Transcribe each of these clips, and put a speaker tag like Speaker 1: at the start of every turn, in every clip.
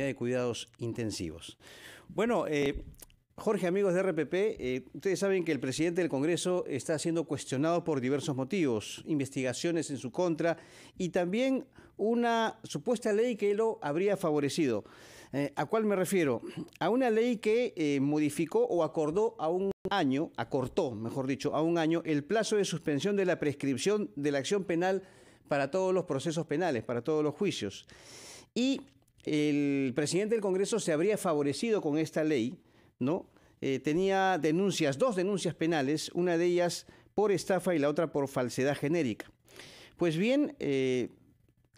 Speaker 1: de cuidados intensivos. Bueno, eh, Jorge, amigos de RPP, eh, ustedes saben que el presidente del Congreso está siendo cuestionado por diversos motivos, investigaciones en su contra y también una supuesta ley que lo habría favorecido. Eh, ¿A cuál me refiero? A una ley que modificó o acordó a un año, acortó, mejor dicho, a un año el plazo de suspensión de la prescripción de la acción penal para todos los procesos penales, para todos los juicios. Y el presidente del Congreso se habría favorecido con esta ley, ¿no? Eh, tenía denuncias, dos denuncias penales, una de ellas por estafa y la otra por falsedad genérica. Pues bien, eh,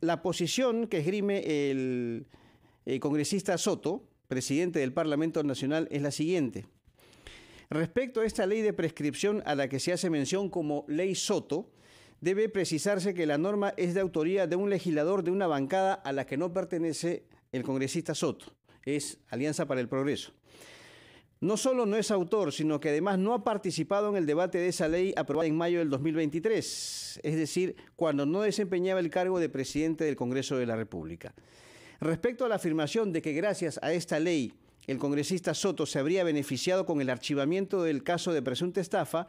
Speaker 1: la posición que esgrime el eh, congresista Soto, presidente del Parlamento Nacional, es la siguiente. Respecto a esta ley de prescripción a la que se hace mención como ley Soto, debe precisarse que la norma es de autoría de un legislador de una bancada a la que no pertenece el congresista Soto, es Alianza para el Progreso. No solo no es autor, sino que además no ha participado en el debate de esa ley aprobada en mayo del 2023, es decir, cuando no desempeñaba el cargo de presidente del Congreso de la República. Respecto a la afirmación de que gracias a esta ley el congresista Soto se habría beneficiado con el archivamiento del caso de presunta estafa,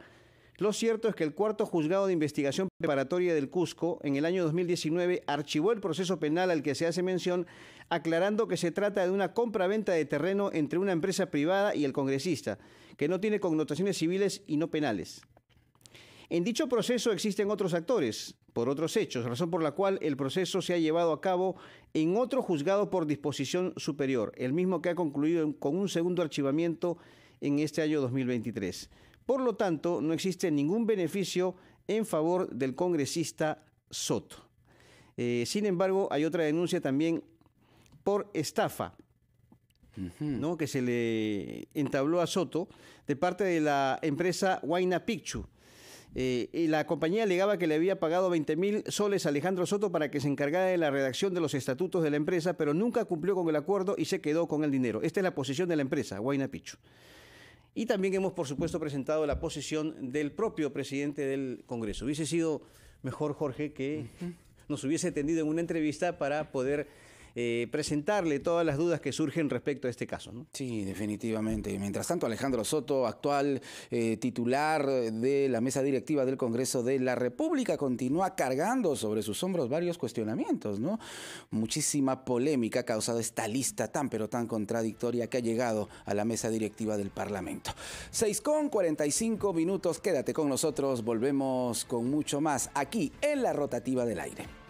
Speaker 1: lo cierto es que el cuarto juzgado de investigación preparatoria del Cusco en el año 2019 archivó el proceso penal al que se hace mención, aclarando que se trata de una compra-venta de terreno entre una empresa privada y el congresista, que no tiene connotaciones civiles y no penales. En dicho proceso existen otros actores, por otros hechos, razón por la cual el proceso se ha llevado a cabo en otro juzgado por disposición superior, el mismo que ha concluido con un segundo archivamiento en este año 2023. Por lo tanto, no existe ningún beneficio en favor del congresista Soto. Eh, sin embargo, hay otra denuncia también por estafa. ¿no? que se le entabló a Soto de parte de la empresa Huayna Picchu. Eh, la compañía alegaba que le había pagado 20 mil soles a Alejandro Soto para que se encargara de la redacción de los estatutos de la empresa, pero nunca cumplió con el acuerdo y se quedó con el dinero. Esta es la posición de la empresa, Huayna Picchu. Y también hemos, por supuesto, presentado la posición del propio presidente del Congreso. Hubiese sido mejor, Jorge, que nos hubiese atendido en una entrevista para poder eh, presentarle todas las dudas que surgen respecto a este caso. Sí, definitivamente. Mientras tanto, Alejandro Soto, actual
Speaker 2: eh, titular de la mesa directiva del Congreso de la República, continúa cargando sobre sus hombros varios cuestionamientos, ¿no? Muchísima polémica ha causado esta lista tan pero tan contradictoria que ha llegado a la mesa directiva del Parlamento. 6 con 45 minutos, quédate con nosotros, volvemos con mucho más aquí en la rotativa del aire.